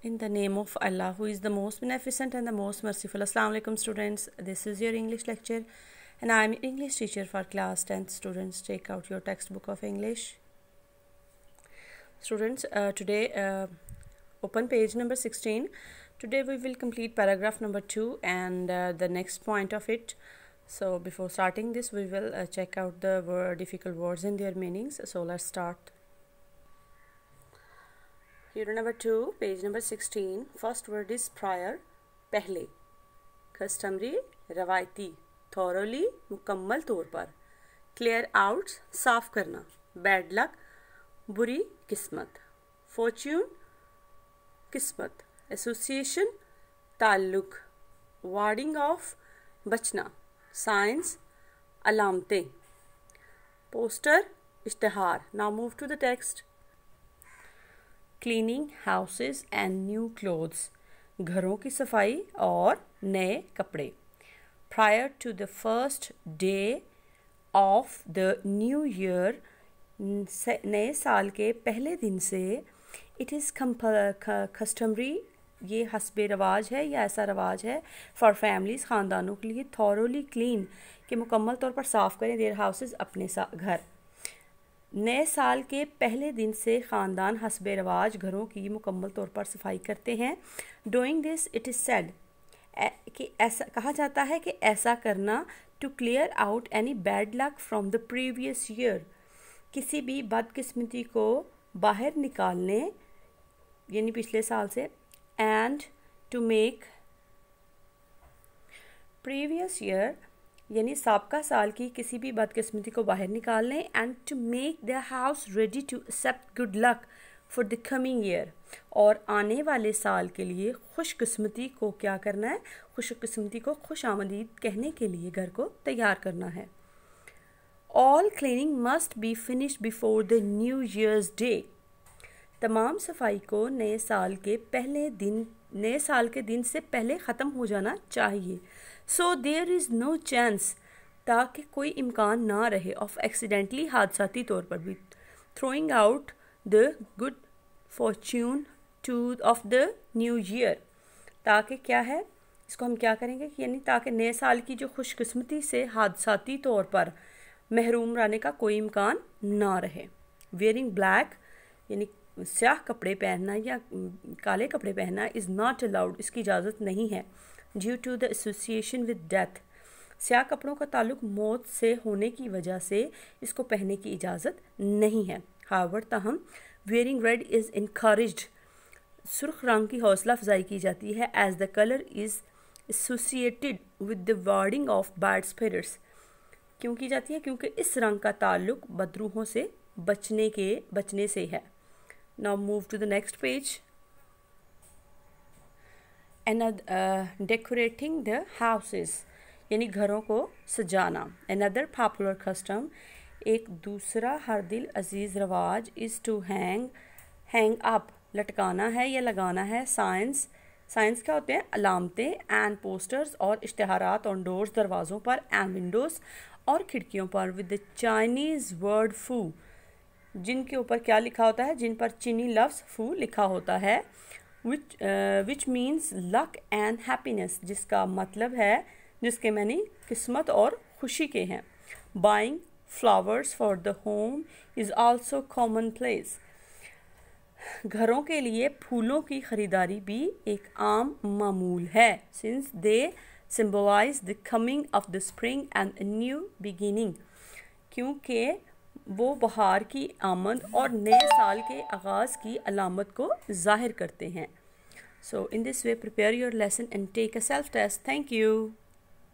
In the name of Allah, who is the most beneficent and the most merciful. Assalamu alaikum, students. This is your English lecture, and I am English teacher for class 10th students. Take out your textbook of English. Students, uh, today uh, open page number 16. Today we will complete paragraph number 2 and uh, the next point of it. So before starting this, we will uh, check out the word, difficult words and their meanings. So let's start. Paper number two page number sixteen first word is prior पहले customary रवायती thoroughly मुकम्मल तौर पर clear out साफ करना bad luck बुरी किस्मत Fortune किस्मत एसोसिएशन ताल्लुक वार्डिंग ऑफ बचना साइंस अलामतें पोस्टर इश्तहार now move to the text cleaning houses and new clothes घरों की सफाई और नए कपड़े prior to the first day of the new year नए साल के पहले दिन से इट इज़ कस्टमरी ये हसब रवाज है या ऐसा रवाज है फॉर फैमिलीज़ ख़ानदानों के लिए थॉरली क्लीन के मुकम्मल तौर पर साफ़ करें देयर हाउसेज़ अपने घर नए साल के पहले दिन से ख़ानदान हसब रवाज घरों की मुकम्मल तौर पर सफाई करते हैं doing this it is said कि ऐसा कहा जाता है कि ऐसा करना to clear out any bad luck from the previous year किसी भी बदकिस्मती को बाहर निकालने यानी पिछले साल से and to make previous year यानी सबका साल की किसी भी बदकिस्मती को बाहर निकाल लें and to make the house ready to accept good luck for the coming year और आने वाले साल के लिए खुशकस्मती को क्या करना है खुशकस्मती को खुश आमदीद कहने के लिए घर को तैयार करना है all cleaning must be finish before the new year's day तमाम सफाई को नए साल के पहले दिन नए साल के दिन से पहले ख़त्म हो जाना चाहिए so there is no chance ताकि कोई इम्कान ना रहे ऑफ एक्सीडेंटली हादसाती तौर पर भी throwing out the good fortune to of the new year ताकि क्या है इसको हम क्या करेंगे यानी ताकि नए साल की जो खुशकस्मती से हादसाती तौर पर महरूम रहने का कोई इम्कान ना रहे वेयरिंग ब्लैक यानी स्याह कपड़े पहनना या काले कपड़े पहनना इज़ नॉट अलाउड इसकी इजाज़त नहीं है due to the association with death स्याह कपड़ों का ताल्लुक मौत से होने की वजह से इसको पहनने की इजाज़त नहीं है हावर तहम वेयरिंग रेड इज़ इनक्रेज सुर्ख रंग की हौसला अफजाई की जाती है as the colour is associated with the warding off bad spirits क्यों की जाती है क्योंकि इस रंग का ताल्लुक बदरूहों से बचने के बचने से है now move to the next page another uh, decorating the houses यानी घरों को सजाना another popular custom एक दूसरा हर दिल अजीज़ रवाज is to hang hang up लटकाना है या लगाना है साइंस साइंस क्या होते हैं अलामतें एंड पोस्टर्स और इश्तहारात ऑन डोर्स दरवाज़ों पर एंड विंडोज़ और खिड़कियों पर विद द चाइनीज़ वर्ड फू जिनके ऊपर क्या लिखा होता है जिन पर चीनी लफ्स फू लिखा होता है which which means luck and happiness जिसका मतलब है जिसके मैंने किस्मत और खुशी के हैं buying flowers for the home is also commonplace घरों के लिए फूलों की ख़रीदारी भी एक आम मामूल है since they symbolise the coming of the spring and new beginning क्योंकि वो बहार की आमद और नए साल के आगाज़ की अलामत को ज़ाहिर करते हैं so in this way prepare your lesson and take a self test thank you